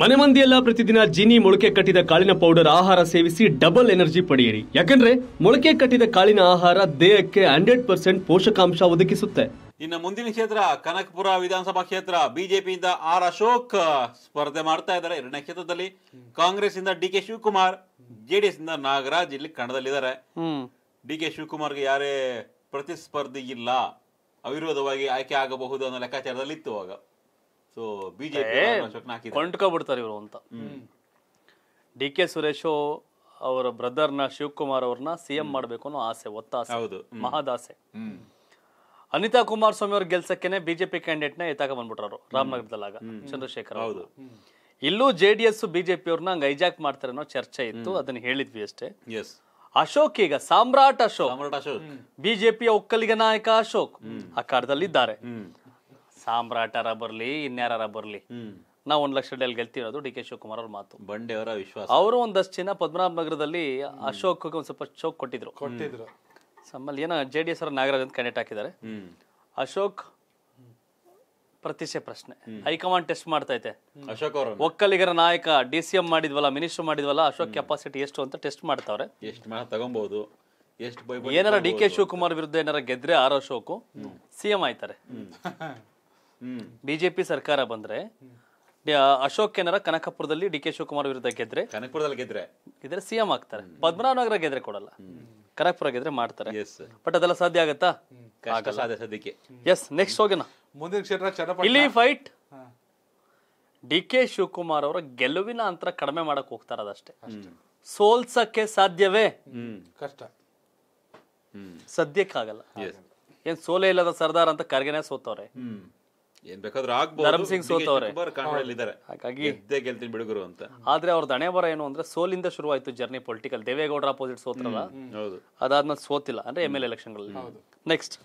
ಮನೆ ಮಂದಿಯೆಲ್ಲ ಪ್ರತಿದಿನ ಜೀನಿ ಮೊಳಕೆ ಕಟ್ಟಿದ ಕಾಳಿನ ಪೌಡರ್ ಆಹಾರ ಸೇವಿಸಿ ಡಬಲ್ ಎನರ್ಜಿ ಪಡೆಯಿರಿ ಯಾಕಂದ್ರೆ ಮೊಳಕೆ ಕಟ್ಟಿದ ಕಾಳಿನ ಆಹಾರ ದೇಹಕ್ಕೆ ಹಂಡ್ರೆಡ್ ಪರ್ಸೆಂಟ್ ಪೋಷಕಾಂಶ ಒದಗಿಸುತ್ತೆ ಇನ್ನು ಮುಂದಿನ ಕ್ಷೇತ್ರ ಕನಕಪುರ ವಿಧಾನಸಭಾ ಕ್ಷೇತ್ರ ಬಿಜೆಪಿಯಿಂದ ಆರ್ ಅಶೋಕ್ ಸ್ಪರ್ಧೆ ಮಾಡ್ತಾ ಇದ್ದಾರೆ ಎರಡನೇ ಕ್ಷೇತ್ರದಲ್ಲಿ ಕಾಂಗ್ರೆಸ್ ಇಂದ ಡಿ ಕೆ ಶಿವಕುಮಾರ್ ಜೆಡಿಎಸ್ ಇಂದ ನಾಗರಾಜ್ ಇಲ್ಲಿ ಕಣದಲ್ಲಿದ್ದಾರೆ ಡಿ ಕೆ ಶಿವಕುಮಾರ್ಗೆ ಯಾರೇ ಪ್ರತಿಸ್ಪರ್ಧಿ ಇಲ್ಲ ಅವಿರೋಧವಾಗಿ ಆಯ್ಕೆ ಆಗಬಹುದು ಅನ್ನೋ ಲೆಕ್ಕಾಚಾರದಲ್ಲಿ ಇತ್ತು ಆಗ ಸೊ ಬಿಜೆಪಿ ಕೊಂಡ್ಕೊಬಿಡ್ತಾರೆ ಇವರು ಅಂತ ಡಿ ಕೆ ಸುರೇಶು ಅವರ ಬ್ರದರ್ನ ಶಿವಕುಮಾರ್ ಅವ್ರನ್ನ ಸಿಎಂ ಮಾಡ್ಬೇಕು ಅನ್ನೋ ಆಸೆ ಒತ್ತಾಸೆ ಮಹಾದಾಸೆ ಮಹದಾಸೆ ಅನಿತಾ ಕುಮಾರಸ್ವಾಮಿ ಅವ್ರ ಗೆಲ್ಸಕ್ಕೆನೆ ಬಿಜೆಪಿ ಕ್ಯಾಂಡಿಡೇಟ್ ನ ಎತ್ತಾಕ ಬಂದ್ಬಿಟ್ರು ರಾಮನಗರದಲ್ಲಾಗ ಚಂದ್ರಶೇಖರ್ ಹೌದು ಇಲ್ಲೂ ಜೆ ಡಿ ಎಸ್ ಬಿಜೆಪಿ ಅವ್ರನ್ನ ಹಂಗ ಐಜಾಕ್ ಮಾಡ್ತಾರೆ ಅನ್ನೋ ಚರ್ಚೆ ಇತ್ತು ಅದನ್ನ ಹೇಳಿದ್ವಿ ಅಷ್ಟೇ ಅಶೋಕ್ ಈಗ ಸಾಮ್ರಾಟ್ ಅಶೋಕ್ ಬಿಜೆಪಿಯ ಒಕ್ಕಲಿಗ ನಾಯಕ ಅಶೋಕ್ ಆ ಕಾರ್ಡದಲ್ಲಿ ಇದ್ದಾರೆ ಸಾಮ್ರಾಟರ ಬರಲಿ ಇನ್ಯಾರ ಬರಲಿ ನಾವು ಒಂದ್ ಲಕ್ಷ ಡೆಲ್ ಗೆಲ್ತಿರೋದು ಡಿ ಕೆ ಶಿವಕುಮಾರ್ ಅವ್ರ ಮಾತು ಅವರ ವಿಶ್ವಾಸ ಅವರು ಒಂದಷ್ಟು ಜನ ಪದ್ಮನಾಭ ನಗರದಲ್ಲಿ ಅಶೋಕ್ ಸ್ವಲ್ಪ ಚೋಕ್ ಕೊಟ್ಟಿದ್ರು ಕೊಟ್ಟಿದ್ರು ಏನೋ ಜೆ ಡಿ ಎಸ್ ಅವರ ನಾಗರಾಜ್ ಅಂತ ಕ್ಯಾಂಡಿಡೇಟ್ ಹಾಕಿದ್ದಾರೆ ಅಶೋಕ್ ಪ್ರತಿಷ್ಠೆ ಪ್ರಶ್ನೆ ಹೈಕಮಾಂಡ್ ಟೆಸ್ಟ್ ಮಾಡ್ತಾ ಇದೆ ಅಶೋಕ್ ಅವರು ಒಕ್ಕಲಿಗರ ನಾಯಕ ಡಿ ಸಿ ಎಂ ಮಾಡಿದ್ವಲ್ಲ ಮಿನಿಸ್ಟರ್ ಮಾಡಿದ್ವಲ್ಲ ಅಶೋಕ್ ಕೆಪಾಸಿಟಿ ಎಷ್ಟು ಅಂತ ಟೆಸ್ಟ್ ಮಾಡ್ತಾವ್ರೆ ಎಷ್ಟು ಮಾಡ ತಗೊಬಹುದು ಏನಾರ ಡಿ ಕೆ ಶಿವಕುಮಾರ್ ವಿರುದ್ಧ ಏನಾರ ಗೆದ್ರೆ ಆರ್ ಅಶೋಕ್ ಸಿಎಂ ಆಯ್ತಾರೆ ಬಿಜೆಪಿ ಸರ್ಕಾರ ಬಂದ್ರೆ ಅಶೋಕ್ ಕೆನರ ಕನಕಪುರದಲ್ಲಿ ಡಿ ಕೆ ಶಿವಕುಮಾರ್ ವಿರುದ್ಧ ಗೆದ್ರೆ ಕನಕಪುರದಲ್ಲಿ ಗೆದ್ರೆ ಗೆದ್ರೆ ಸಿಎಂ ಆಗ್ತಾರೆ ಪದ್ಮನಾಭನಗರ ಗೆದ್ರೆ ಕೊಡಲ್ಲ ಕನಕಪುರ ಗೆದ್ರೆ ಮಾಡ್ತಾರೆ ಬಟ್ ಅದೆಲ್ಲ ಸಾಧ್ಯ ಆಗತ್ತಾ ಸದ್ಯಕ್ಕೆ ಎಸ್ ನೆಕ್ಸ್ಟ್ ಹೋಗಿನ ಮುಂದಿನ ಕ್ಷೇತ್ರ ಇಲ್ಲಿ ಫೈಟ್ ಡಿ ಕೆ ಶಿವಕುಮಾರ್ ಅವರ ಗೆಲುವಿನ ಅಂತರ ಕಡಿಮೆ ಮಾಡಕ್ ಹೋಗ್ತಾರ ಅದಷ್ಟೇ ಸೋಲ್ಸಕ್ಕೆ ಸಾಧ್ಯವೇ ಕಷ್ಟ ಸದ್ಯಕ್ಕಾಗಲ್ಲ ಏನ್ ಸೋಲೇ ಇಲ್ಲದ ಸರ್ದಾರ್ ಅಂತ ಕರ್ಗೆನೆ ಸೋತವ್ರೆ ಏನ್ ಬೇಕಾದ್ರೂ ಆಗ್ಬೋದು ಸಿಂಗ್ ಸೋತವ್ರೆ ಇದ್ದಾರೆ ಹಾಗಾಗಿ ಇದ್ದೇ ಗೆಲ್ತೀನಿ ಬಿಡುಗರು ಅಂತ ಆದ್ರೆ ಅವ್ರ ದಣೆ ಬರ ಏನು ಅಂದ್ರೆ ಸೋಲಿಂದ ಶುರುವಾಯ್ತು ಜರ್ನಿ ಪೊಲಿಟಿಕಲ್ ದೇವೇಗೌಡರ ಅಪೋಸಿಟ್ ಸೋತ್ರಲ್ಲ ಹೌದು ಅದಾದ್ಮೇಲೆ ಸೋತಿಲ್ಲ ಅಂದ್ರೆ ಎಮ್ ಎಲ್ ಎಲೆಕ್ಷನ್ಗಳಲ್ಲಿ ನೆಕ್ಸ್ಟ್